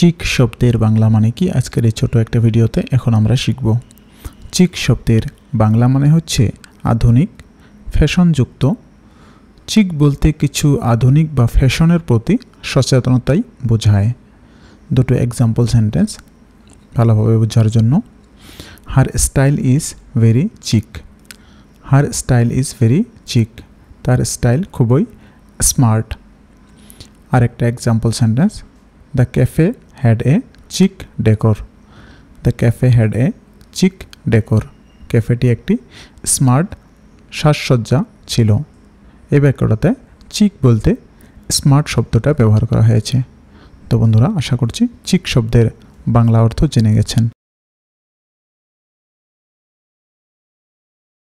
চিক শব্দের বাংলা মানে কি আজকের এই ছোটো একটা ভিডিওতে এখন আমরা শিখব চিক শব্দের বাংলা মানে হচ্ছে আধুনিক ফ্যাশনযুক্ত চিক বলতে কিছু আধুনিক বা ফ্যাশনের প্রতি সচেতনতাই বোঝায় দুটো এক্সাম্পল সেন্টেন্স ভালোভাবে বোঝার জন্য her style is very chic her style is very chic তার স্টাইল খুবই স্মার্ট আরেকটা example sentence the cafe had a chic decor the cafe had a chic decor ক্যাফেটি একটি স্মার্ট সাজসজ্জা ছিল এই বাক্যটাতে চিক বলতে স্মার্ট শব্দটা ব্যবহার করা হয়েছে তো বন্ধুরা আশা করছি চিক শব্দের বাংলা অর্থ জেনে গেছেন